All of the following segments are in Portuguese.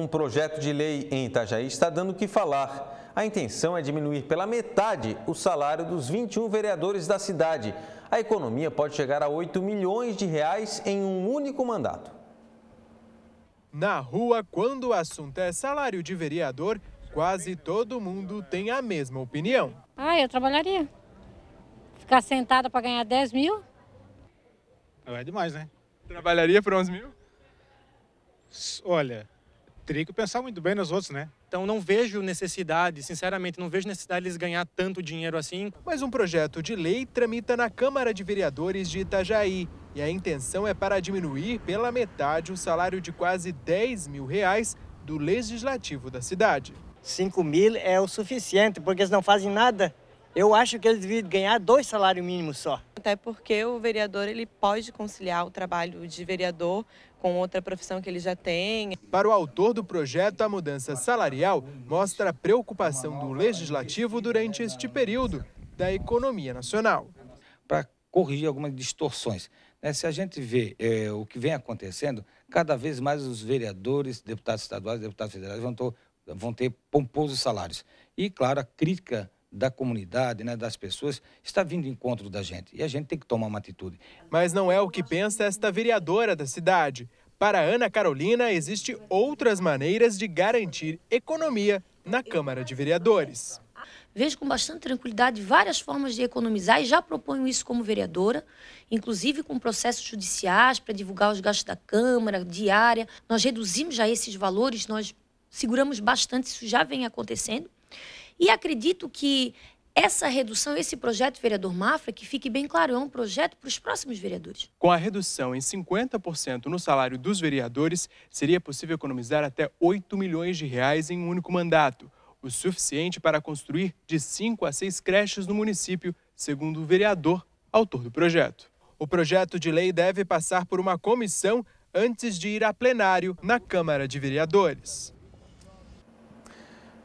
um projeto de lei em Itajaí está dando o que falar. A intenção é diminuir pela metade o salário dos 21 vereadores da cidade. A economia pode chegar a 8 milhões de reais em um único mandato. Na rua, quando o assunto é salário de vereador, quase todo mundo tem a mesma opinião. Ah, eu trabalharia. Ficar sentada para ganhar 10 mil? É demais, né? Trabalharia por 11 mil? Olha, teria que pensar muito bem nos outros, né? Então não vejo necessidade, sinceramente, não vejo necessidade deles ganhar tanto dinheiro assim. Mas um projeto de lei tramita na Câmara de Vereadores de Itajaí. E a intenção é para diminuir pela metade o salário de quase 10 mil reais do legislativo da cidade. 5 mil é o suficiente, porque eles não fazem nada. Eu acho que ele devia ganhar dois salários mínimos só. Até porque o vereador ele pode conciliar o trabalho de vereador com outra profissão que ele já tem. Para o autor do projeto, a mudança salarial mostra a preocupação do legislativo durante este período da economia nacional. Para corrigir algumas distorções, né, se a gente vê é, o que vem acontecendo, cada vez mais os vereadores, deputados estaduais, deputados federais vão ter, vão ter pomposos salários. E, claro, a crítica da comunidade, né, das pessoas, está vindo em encontro da gente. E a gente tem que tomar uma atitude. Mas não é o que pensa esta vereadora da cidade. Para Ana Carolina, existe outras maneiras de garantir economia na Câmara de Vereadores. Vejo com bastante tranquilidade várias formas de economizar e já proponho isso como vereadora, inclusive com processos judiciais para divulgar os gastos da Câmara, diária. Nós reduzimos já esses valores, nós seguramos bastante, isso já vem acontecendo. E acredito que essa redução, esse projeto vereador Mafra, que fique bem claro, é um projeto para os próximos vereadores. Com a redução em 50% no salário dos vereadores, seria possível economizar até 8 milhões de reais em um único mandato, o suficiente para construir de 5 a 6 creches no município, segundo o vereador, autor do projeto. O projeto de lei deve passar por uma comissão antes de ir a plenário na Câmara de Vereadores.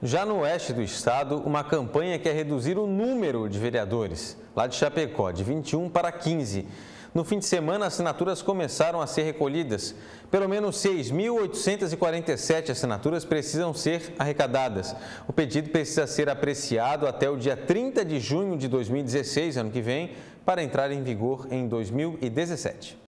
Já no oeste do estado, uma campanha quer é reduzir o número de vereadores, lá de Chapecó, de 21 para 15. No fim de semana, assinaturas começaram a ser recolhidas. Pelo menos 6.847 assinaturas precisam ser arrecadadas. O pedido precisa ser apreciado até o dia 30 de junho de 2016, ano que vem, para entrar em vigor em 2017.